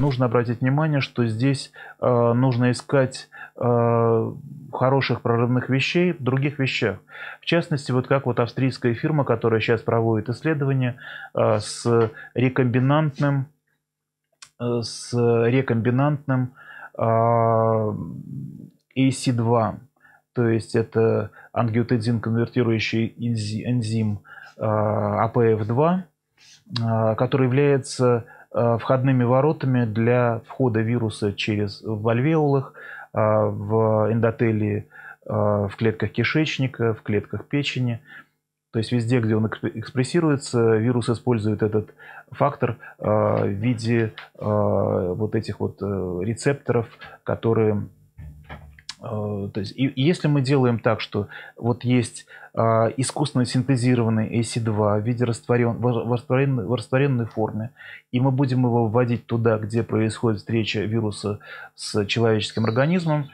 нужно обратить внимание, что здесь э, нужно искать э, хороших прорывных вещей в других вещах. В частности, вот как вот австрийская фирма, которая сейчас проводит исследования э, с рекомбинантным, э, с рекомбинантным э, AC2, то есть это ангиотензин конвертирующий энзим э, АПФ2, э, который является Э, входными воротами для входа вируса через в альвеолах, э, в эндотелии, э, в клетках кишечника, в клетках печени. То есть везде, где он экспрессируется, вирус использует этот фактор в виде вот этих вот рецепторов, которые Э, то есть, и, и если мы делаем так, что вот есть а, искусственно синтезированный AC2 в виде растворен, в, растворенной, в растворенной форме, и мы будем его вводить туда, где происходит встреча вируса с человеческим организмом,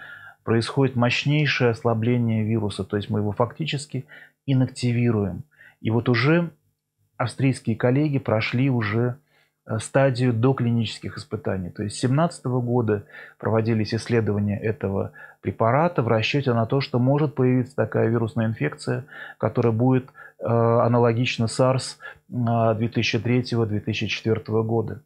происходит мощнейшее ослабление вируса, то есть мы его фактически инактивируем. И вот уже австрийские коллеги прошли уже Э, стадию доклинических испытаний. То есть с 2017 года проводились исследования этого препарата в расчете на то, что может появиться такая вирусная инфекция, которая будет э, аналогично SARS 2003-2004 э, года.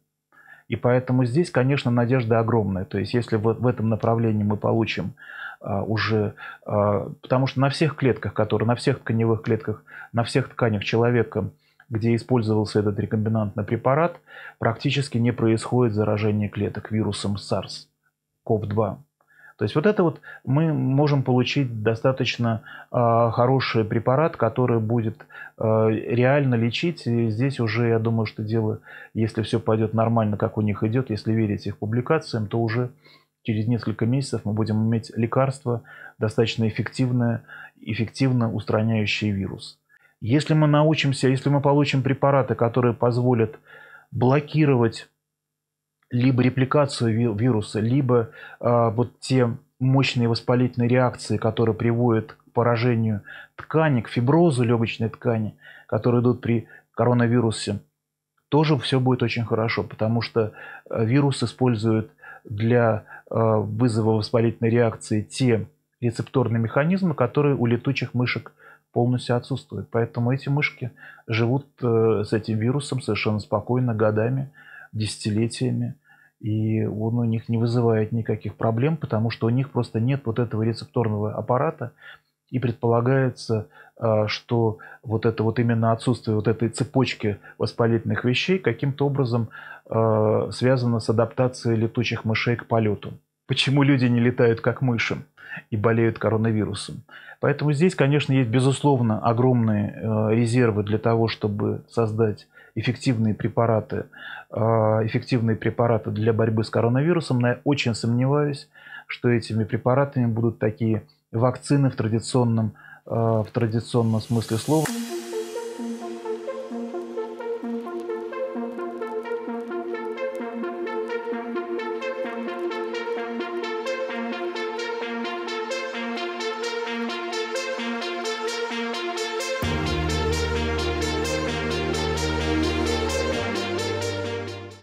И поэтому здесь, конечно, надежда огромная. То есть если вот в этом направлении мы получим уже, потому что на всех клетках, которые, на всех тканевых клетках, на всех тканях человека – где использовался этот рекомбинантный препарат, практически не происходит заражение клеток вирусом SARS-CoV-2. То есть вот это вот мы можем получить достаточно э, хороший препарат, который будет э, реально лечить. И здесь уже, я думаю, что дело, если все пойдет нормально, как у них идет, если верить их публикациям, то уже через несколько месяцев мы будем иметь лекарство достаточно эффективное, эффективно устраняющее вирус. Если мы научимся, если мы получим препараты, которые позволят блокировать либо репликацию вируса, либо а, вот те мощные воспалительные реакции, которые приводят к поражению ткани, к фиброзу легочной ткани, которые идут при коронавирусе, тоже все будет очень хорошо, потому что а, вирус использует для а, вызова воспалительной реакции те рецепторные механизмы, которые у летучих мышек – полностью отсутствует. Поэтому эти мышки живут э, с этим вирусом совершенно спокойно годами, десятилетиями. И он у них не вызывает никаких проблем, потому что у них просто нет вот этого рецепторного аппарата. И предполагается, а, что вот это вот именно отсутствие вот этой цепочки воспалительных вещей каким-то образом а, связано с адаптацией летучих мышей к полету почему люди не летают как мыши и болеют коронавирусом. Поэтому здесь, конечно, есть, безусловно, огромные э, резервы для того, чтобы создать эффективные препараты, э, эффективные препараты для борьбы с коронавирусом, но я очень сомневаюсь, что этими препаратами будут такие вакцины в традиционном, э, в традиционном смысле слова.